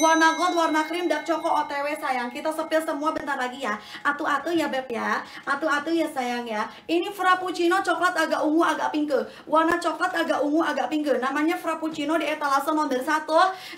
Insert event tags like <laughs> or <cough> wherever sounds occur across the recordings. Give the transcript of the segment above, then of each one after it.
warna gold, warna krim, dark choco OTW sayang. Kita sepil semua bentar lagi ya. Atu-atu ya Beb ya. Atu-atu ya sayang ya. Ini frappuccino coklat agak ungu, agak pink. Warna coklat agak ungu, agak pink. Namanya frappuccino di etalase nomor 1.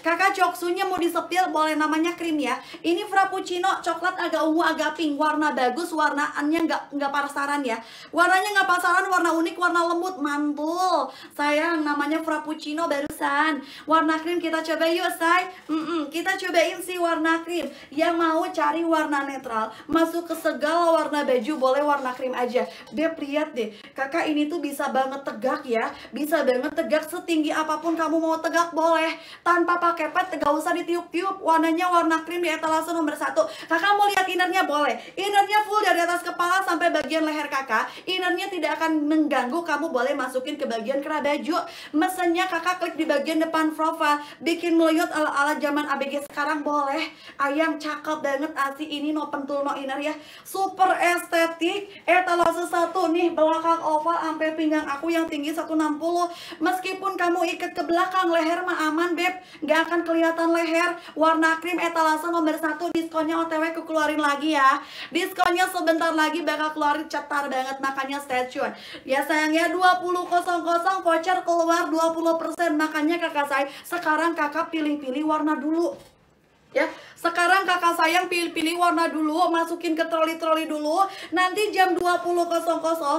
Kakak coksunya mau disepil boleh namanya krim ya. Ini frappuccino coklat agak ungu, agak pink. Warna bagus, warnaannya nggak nggak pasaran ya. Warnanya nggak pasaran, warna unik, warna lembut, mantul. Sayang namanya frappuccino barusan. Warna krim kita coba yuk, say. Mm -mm, kita cobain si warna krim yang mau cari warna netral masuk ke segala warna baju boleh warna krim aja Beb lihat deh kakak ini tuh bisa banget tegak ya bisa banget tegak setinggi apapun kamu mau tegak boleh tanpa pakai pet, gak usah ditiup-tiup warnanya warna krim di etalase nomor satu kakak mau lihat innernya boleh innernya full dari atas kepala sampai bagian leher kakak innernya tidak akan mengganggu kamu boleh masukin ke bagian kerah baju mesennya kakak klik di bagian depan profile bikin meliut ala-ala zaman abis ABG sekarang boleh ayam cakep banget asi ini no pentul no inner ya super estetik etalase satu nih belakang oval sampai pinggang aku yang tinggi 160 meskipun kamu ikat ke belakang leher mah aman beb Gak akan kelihatan leher warna krim etalase nomor satu diskonnya otw aku keluarin lagi ya diskonnya sebentar lagi bakal keluarin cetar banget makanya stay tune ya sayangnya 20.00 voucher keluar 20% makanya kakak saya sekarang kakak pilih-pilih warna dulu ya. Sekarang kakak sayang pilih-pilih warna dulu, masukin ke troli-troli dulu. Nanti jam 20.00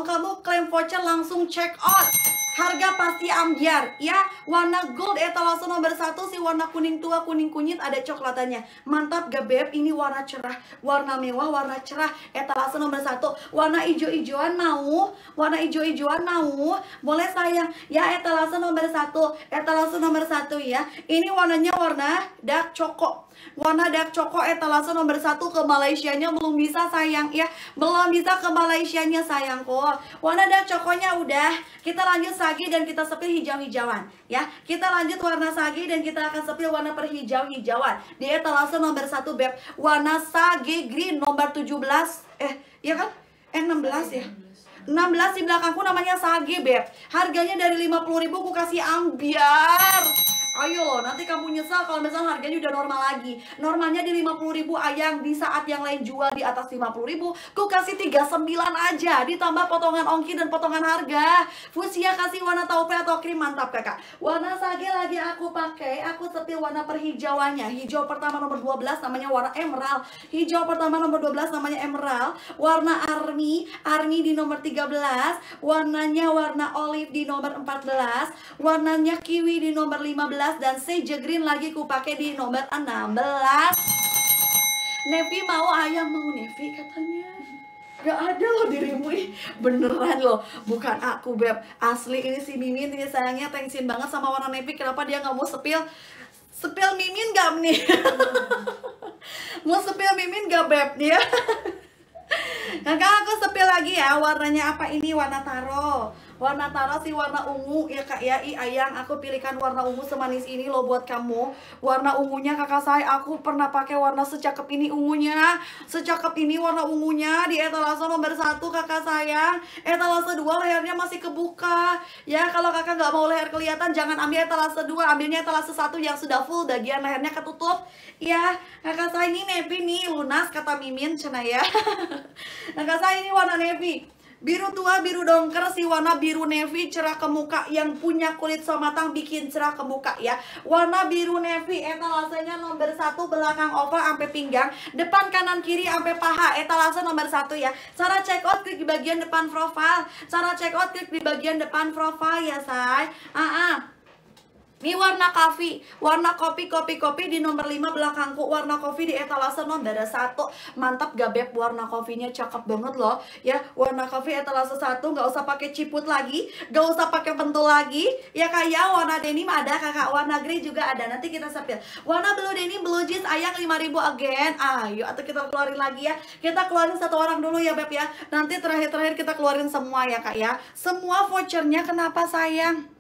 kamu klaim voucher langsung check out harga pasti ambiar, ya warna gold etalase nomor satu si warna kuning tua kuning kunyit ada coklatannya mantap gak ini warna cerah warna mewah warna cerah etalase nomor satu warna hijau hijauan mau warna hijau hijauan mau boleh sayang ya etalase nomor satu etalase nomor satu ya ini warnanya warna dark coko warna dark coko etalase nomor satu ke Malaysianya belum bisa sayang ya belum bisa ke Malaysianya sayangku warna dark cokonya udah kita lanjut Sagi dan kita sepil hijau-hijauan ya. Kita lanjut warna sagi dan kita akan sepil warna perhijau-hijauan. Di etalase nomor 1 Beb, warna sagi green nomor 17 eh ya kan? Eh 16 ya. 16 di belakangku namanya sagi Beb. Harganya dari 50.000 aku kasih ambiar. Ayo loh, nanti kamu nyesal kalau misalnya harganya udah normal lagi. Normalnya di 50 ribu ayang, di saat yang lain jual di atas 50 ribu, ku kasih 39 aja, ditambah potongan ongkir dan potongan harga. Fusia kasih warna taupe atau krim mantap kakak. Warna sage lagi aku pakai, aku setil warna perhijauannya. Hijau pertama nomor 12 namanya warna emerald. Hijau pertama nomor 12 namanya emerald. Warna army, army di nomor 13. Warnanya warna olive di nomor 14. Warnanya kiwi di nomor 15 dan Seja Green lagi ku pakai di nomor 16 Nevi mau ayam mau Nevi katanya Gak ada loh dirimu ih Beneran loh Bukan aku Beb Asli ini si Mimin ini sayangnya tensin banget sama warna nevi Kenapa dia nggak mau sepil Sepil Mimin gak nih? <laughs> mau sepil Mimin gak Beb nih ya? <laughs> Kakak aku sepil lagi ya Warnanya apa ini? Warna taro warna Tara sih warna ungu ya kak ya i ayang aku pilihkan warna ungu semanis ini loh buat kamu warna ungunya kakak saya aku pernah pakai warna secakep ini ungunya secakep ini warna ungunya di etalase nomor satu kakak sayang etalase dua lehernya masih kebuka ya kalau kakak nggak mau leher kelihatan jangan ambil etalase dua ambilnya etalase satu yang sudah full bagian lehernya ketutup ya kakak saya ini navy nih lunas kata Mimin cina ya <laughs> kakak saya ini warna navy Biru tua, biru dongker, si warna biru navy cerah ke muka yang punya kulit somatang bikin cerah ke muka ya. Warna biru navy etalasenya nomor satu belakang oval sampai pinggang, depan kanan kiri sampai paha etalase nomor satu ya. Cara check out klik di bagian depan profile, cara check out klik di bagian depan profile ya say. Ah uh -uh. Ini warna kopi, warna kopi, kopi, kopi di nomor 5 belakangku, warna kopi di etalase non ada satu. Mantap gak beb, warna kopinya cakep banget loh. Ya, warna kopi etalase satu, gak usah pakai ciput lagi, gak usah pakai pentul lagi. Ya kayak ya, warna denim ada, kakak warna grey juga ada. Nanti kita sepil. Warna blue denim, blue jeans, ayang 5000 again. Ayo, atau kita keluarin lagi ya. Kita keluarin satu orang dulu ya beb ya. Nanti terakhir-terakhir kita keluarin semua ya kak ya. Semua vouchernya kenapa sayang?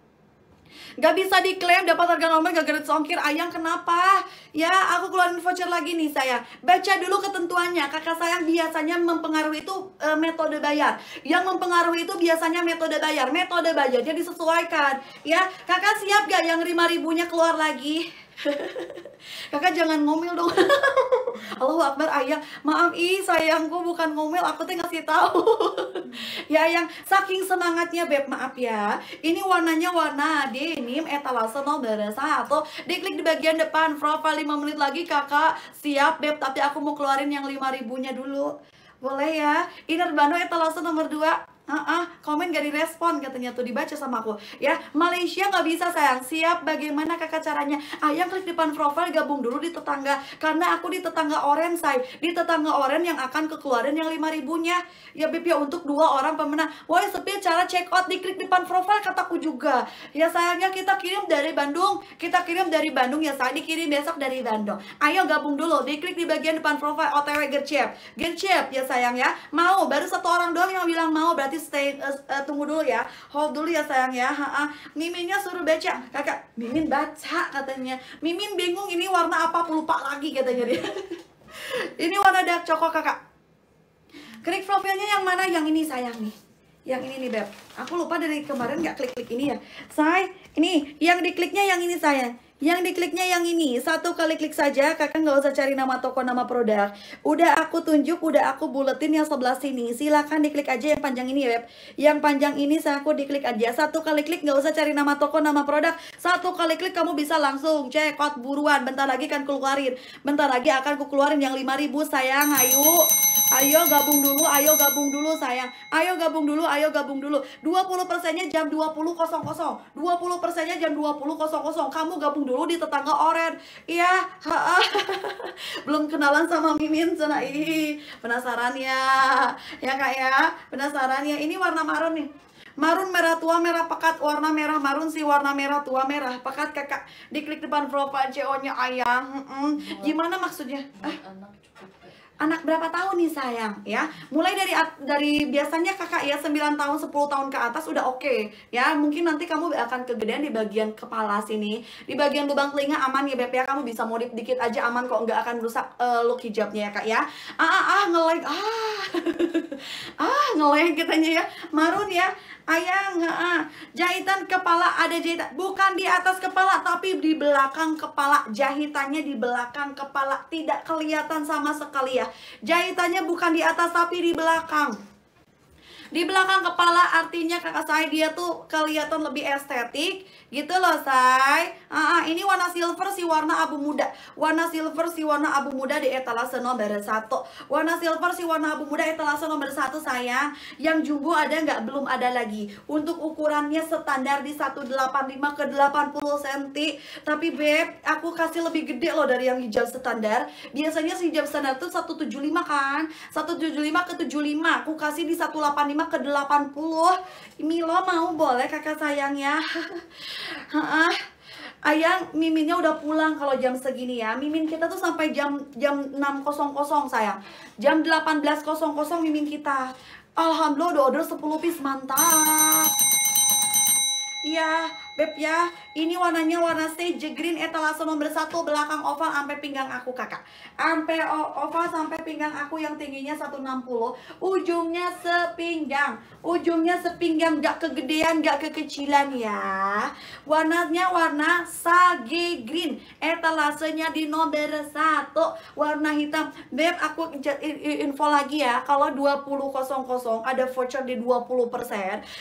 Gak bisa diklaim dapat harga normal gak gara songkir ayang kenapa? Ya, aku keluarin voucher lagi nih saya. Baca dulu ketentuannya. Kakak sayang biasanya mempengaruhi itu e, metode bayar. Yang mempengaruhi itu biasanya metode bayar. Metode bayar jadi disesuaikan. Ya, kakak siap gak yang lima ribunya keluar lagi? <laughs> kakak jangan ngomel dong. <laughs> Allahu Akbar ayah maaf i sayangku bukan ngomel aku tuh ngasih tahu <laughs> ya yang saking semangatnya beb maaf ya ini warnanya warna denim etalase nomor satu diklik di bagian depan profile 5 menit lagi kakak siap beb tapi aku mau keluarin yang 5000 ribunya dulu boleh ya inner bano etalase nomor 2 Ah, uh komen gak direspon katanya tuh dibaca sama aku ya Malaysia nggak bisa sayang siap bagaimana kakak caranya ayang klik depan profil gabung dulu di tetangga karena aku di tetangga orange say di tetangga orange yang akan kekeluaran yang lima ribunya ya Bib ya untuk dua orang pemenang woi sepi cara check out diklik depan profil kataku juga ya sayangnya kita kirim dari Bandung kita kirim dari Bandung ya saya dikirim besok dari Bandung ayo gabung dulu diklik di bagian depan profil otw gercep gercep ya sayang ya mau baru satu orang doang yang bilang mau berarti berarti stay uh, uh, tunggu dulu ya hold dulu ya sayang ya ha -ha. miminnya suruh baca kakak mimin baca katanya mimin bingung ini warna apa lupa lagi katanya dia <laughs> ini warna dark coklat kakak klik profilnya yang mana yang ini sayang nih yang ini nih beb aku lupa dari kemarin nggak klik klik ini ya say ini yang dikliknya yang ini sayang yang dikliknya yang ini, satu kali klik saja, kakak nggak usah cari nama toko, nama produk. Udah aku tunjuk, udah aku buletin yang sebelah sini. Silahkan diklik aja yang panjang ini, web Yang panjang ini saya aku diklik aja. Satu kali klik nggak usah cari nama toko, nama produk. Satu kali klik kamu bisa langsung check out buruan. Bentar lagi kan keluarin. Bentar lagi akan aku keluarin yang 5000 sayang, ayo. Ayo gabung dulu, ayo gabung dulu sayang. Ayo gabung dulu, ayo gabung dulu. 20 persennya jam 20.00. 20 persennya jam 20.00. Kamu gabung nongkrong dulu di tetangga Oren. Iya, <laughs> belum kenalan sama Mimin sana ih. Penasaran ya. Ya Kak ya, penasaran ya. Ini warna marun nih. Marun merah tua merah pekat warna merah marun sih warna merah tua merah pekat kakak diklik depan profile CO nya ayang mm gimana maksudnya? Ah anak berapa tahun nih sayang ya mulai dari dari biasanya kakak ya 9 tahun 10 tahun ke atas udah oke okay, ya mungkin nanti kamu akan kegedean di bagian kepala sini di bagian lubang telinga aman ya Beb ya kamu bisa modif dikit aja aman kok nggak akan rusak uh, look hijabnya ya kak ya ah ah, ah ngeleng ah <laughs> ah ngeleng katanya ya marun ya ayang ah. jahitan kepala ada jahitan bukan di atas kepala tapi di belakang kepala jahitannya di belakang kepala tidak kelihatan sama sekali ya Ya. Jahitannya bukan di atas tapi di belakang di belakang kepala artinya kakak saya dia tuh kelihatan lebih estetik gitu loh saya uh, uh, ini warna silver si warna abu muda warna silver si warna abu muda di etalase nomor satu warna silver si warna abu muda etalase nomor satu sayang yang jumbo ada nggak belum ada lagi untuk ukurannya standar di 185 ke 80 cm tapi beb aku kasih lebih gede loh dari yang hijau standar biasanya si hijau standar tuh 175 kan 175 ke 75 aku kasih di 185 ke delapan puluh, Milo mau boleh kakak sayang ya <laughs> Ayang, Miminnya udah pulang kalau jam segini ya. Mimin kita tuh sampai jam jam 6.00 sayang. Jam 18.00 mimin kita. Alhamdulillah udah order 10 piece mantap. Iya, Beb ya, ini warnanya warna sage green etalase nomor satu belakang oval sampai pinggang aku kakak. Sampai oval sampai pinggang aku yang tingginya 160, ujungnya sepinggang. Ujungnya sepinggang gak kegedean, gak kekecilan ya. Warnanya warna sage green, etalasenya di nomor satu, warna hitam. Beb, aku info lagi ya, kalau 20.00 ada voucher di 20%,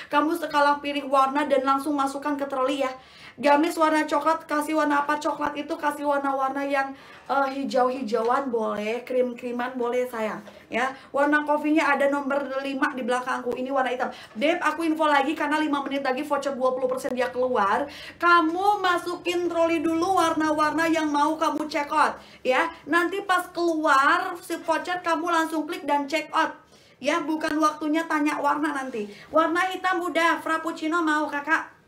kamu sekalang pilih warna dan langsung masukkan ke terlalu Charlie ya gamis warna coklat kasih warna apa coklat itu kasih warna-warna yang uh, hijau-hijauan boleh krim-kriman boleh sayang ya warna kofinya ada nomor 5 di belakangku ini warna hitam Dep aku info lagi karena 5 menit lagi voucher 20% dia keluar kamu masukin troli dulu warna-warna yang mau kamu check out ya nanti pas keluar si voucher kamu langsung klik dan check out ya bukan waktunya tanya warna nanti warna hitam udah frappuccino mau kakak